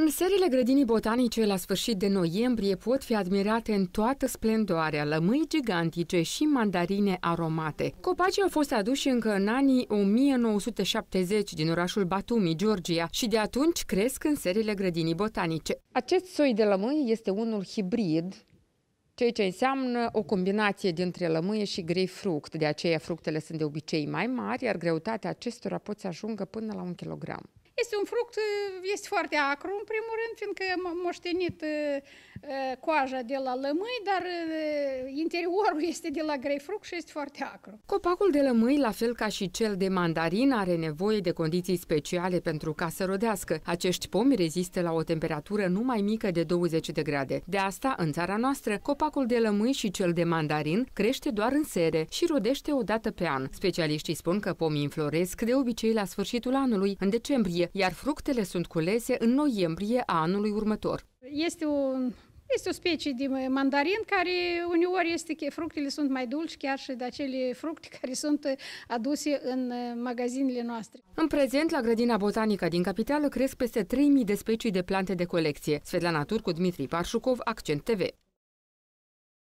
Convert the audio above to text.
În Serile grădinii botanice la sfârșit de noiembrie pot fi admirate în toată splendoarea, lămâi gigantice și mandarine aromate. Copacii au fost aduși încă în anii 1970 din orașul Batumi, Georgia, și de atunci cresc în serile grădinii botanice. Acest soi de lămâi este unul hibrid, ceea ce înseamnă o combinație dintre lămâie și fruct. De aceea fructele sunt de obicei mai mari, iar greutatea acestora poți ajungă până la un kilogram. Este un fruct, eh, este foarte acru, în primul rând, fiindcă am moștenit eh, eh, coaja de la lămâi, dar interiorul este de la grei fruct și este foarte acru. Copacul de lămâi, la fel ca și cel de mandarin, are nevoie de condiții speciale pentru ca să rodească. Acești pomi rezistă la o temperatură nu mai mică de 20 de grade. De asta, în țara noastră, copacul de lămâi și cel de mandarin crește doar în sere și rodește o dată pe an. Specialiștii spun că pomii înfloresc de obicei la sfârșitul anului, în decembrie, iar fructele sunt culese în noiembrie a anului următor. Este o este o specie de mandarin care uneori este că fructele sunt mai dulci chiar și de acele fructe care sunt aduse în magazinele noastre. În prezent, la grădina botanică din capitală cresc peste 3000 de specii de plante de colecție. Svetlana Turcu, Dmitri Parșucov, Accent TV.